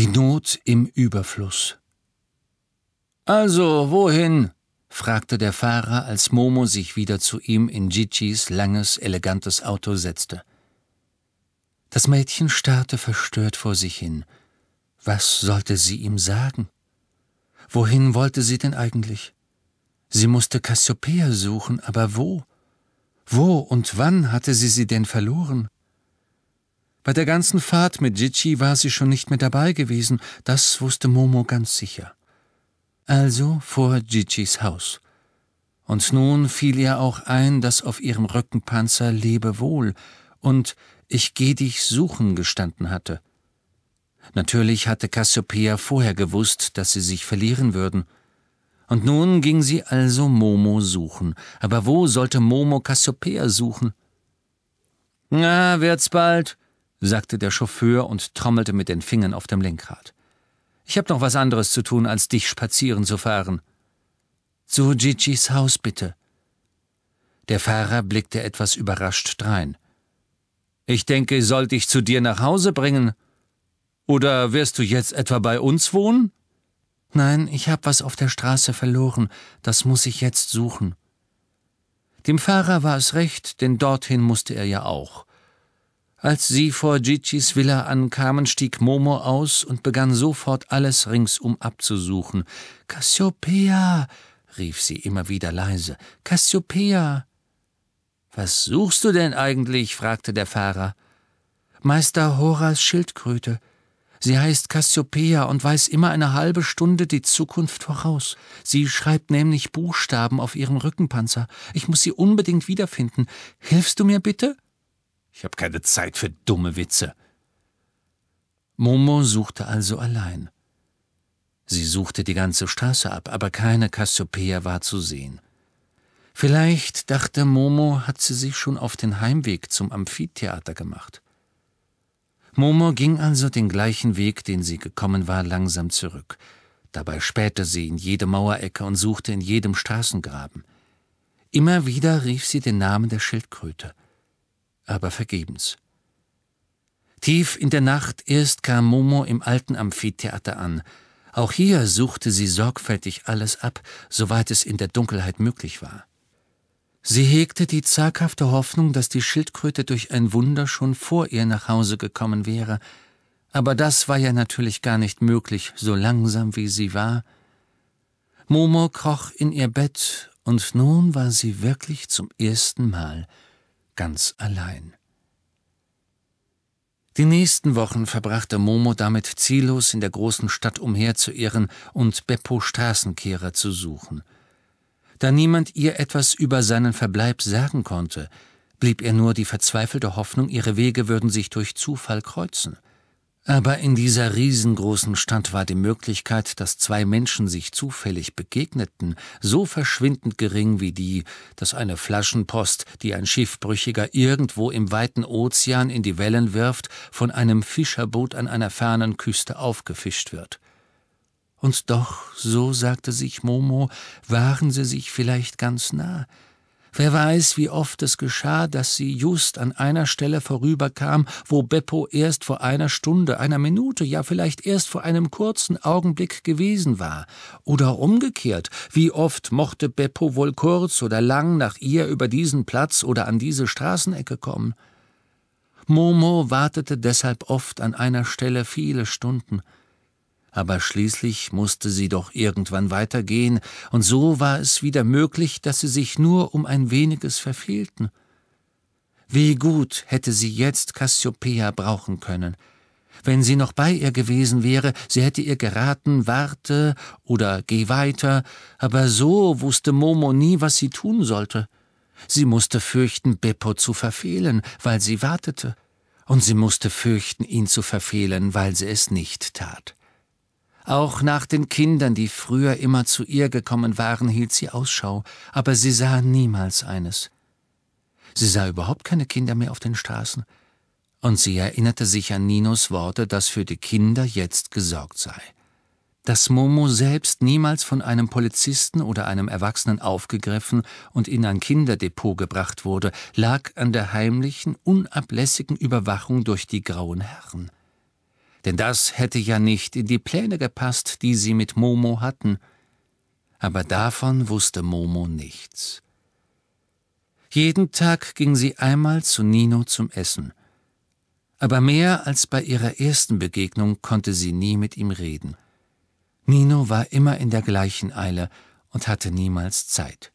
Die Not im Überfluss. Also, wohin? fragte der Fahrer, als Momo sich wieder zu ihm in Gigi's langes, elegantes Auto setzte. Das Mädchen starrte verstört vor sich hin. Was sollte sie ihm sagen? Wohin wollte sie denn eigentlich? Sie musste Cassiopeia suchen, aber wo? Wo und wann hatte sie sie denn verloren? Bei der ganzen Fahrt mit Gigi war sie schon nicht mehr dabei gewesen, das wusste Momo ganz sicher. Also vor Gigi's Haus. Und nun fiel ihr auch ein, dass auf ihrem Rückenpanzer Lebewohl und Ich geh dich suchen gestanden hatte. Natürlich hatte Cassiopeia vorher gewusst, dass sie sich verlieren würden. Und nun ging sie also Momo suchen. Aber wo sollte Momo Cassiopeia suchen? Na, wird's bald, sagte der Chauffeur und trommelte mit den Fingern auf dem Lenkrad. Ich habe noch was anderes zu tun, als dich spazieren zu fahren. Zu Gigi's Haus bitte. Der Fahrer blickte etwas überrascht drein. Ich denke, sollte dich zu dir nach Hause bringen? Oder wirst du jetzt etwa bei uns wohnen? Nein, ich habe was auf der Straße verloren, das muss ich jetzt suchen. Dem Fahrer war es recht, denn dorthin musste er ja auch. Als sie vor Gigi's Villa ankamen, stieg Momo aus und begann sofort alles ringsum abzusuchen. Cassiopeia! rief sie immer wieder leise. Cassiopeia! Was suchst du denn eigentlich? fragte der Fahrer. Meister Horas Schildkröte. Sie heißt Cassiopeia und weiß immer eine halbe Stunde die Zukunft voraus. Sie schreibt nämlich Buchstaben auf ihrem Rückenpanzer. Ich muss sie unbedingt wiederfinden. Hilfst du mir bitte? Ich habe keine Zeit für dumme Witze. Momo suchte also allein. Sie suchte die ganze Straße ab, aber keine Cassiopeia war zu sehen. Vielleicht, dachte Momo, hat sie sich schon auf den Heimweg zum Amphitheater gemacht. Momo ging also den gleichen Weg, den sie gekommen war, langsam zurück. Dabei spähte sie in jede Mauerecke und suchte in jedem Straßengraben. Immer wieder rief sie den Namen der Schildkröte – aber vergebens. Tief in der Nacht erst kam Momo im alten Amphitheater an. Auch hier suchte sie sorgfältig alles ab, soweit es in der Dunkelheit möglich war. Sie hegte die zaghafte Hoffnung, dass die Schildkröte durch ein Wunder schon vor ihr nach Hause gekommen wäre, aber das war ja natürlich gar nicht möglich, so langsam wie sie war. Momo kroch in ihr Bett, und nun war sie wirklich zum ersten Mal ganz allein. Die nächsten Wochen verbrachte Momo damit ziellos in der großen Stadt umherzuirren und Beppo Straßenkehrer zu suchen. Da niemand ihr etwas über seinen Verbleib sagen konnte, blieb ihr nur die verzweifelte Hoffnung, ihre Wege würden sich durch Zufall kreuzen – aber in dieser riesengroßen Stadt war die Möglichkeit, dass zwei Menschen sich zufällig begegneten, so verschwindend gering wie die, dass eine Flaschenpost, die ein Schiffbrüchiger irgendwo im weiten Ozean in die Wellen wirft, von einem Fischerboot an einer fernen Küste aufgefischt wird. Und doch, so sagte sich Momo, waren sie sich vielleicht ganz nah, Wer weiß, wie oft es geschah, dass sie just an einer Stelle vorüberkam, wo Beppo erst vor einer Stunde, einer Minute, ja vielleicht erst vor einem kurzen Augenblick gewesen war. Oder umgekehrt, wie oft mochte Beppo wohl kurz oder lang nach ihr über diesen Platz oder an diese Straßenecke kommen. Momo wartete deshalb oft an einer Stelle viele Stunden aber schließlich musste sie doch irgendwann weitergehen, und so war es wieder möglich, dass sie sich nur um ein weniges verfehlten. Wie gut hätte sie jetzt Cassiopeia brauchen können. Wenn sie noch bei ihr gewesen wäre, sie hätte ihr geraten, warte oder geh weiter, aber so wusste Momo nie, was sie tun sollte. Sie musste fürchten, Beppo zu verfehlen, weil sie wartete, und sie musste fürchten, ihn zu verfehlen, weil sie es nicht tat. Auch nach den Kindern, die früher immer zu ihr gekommen waren, hielt sie Ausschau, aber sie sah niemals eines. Sie sah überhaupt keine Kinder mehr auf den Straßen, und sie erinnerte sich an Ninos Worte, dass für die Kinder jetzt gesorgt sei. Dass Momo selbst niemals von einem Polizisten oder einem Erwachsenen aufgegriffen und in ein Kinderdepot gebracht wurde, lag an der heimlichen, unablässigen Überwachung durch die grauen Herren denn das hätte ja nicht in die Pläne gepasst, die sie mit Momo hatten. Aber davon wusste Momo nichts. Jeden Tag ging sie einmal zu Nino zum Essen. Aber mehr als bei ihrer ersten Begegnung konnte sie nie mit ihm reden. Nino war immer in der gleichen Eile und hatte niemals Zeit.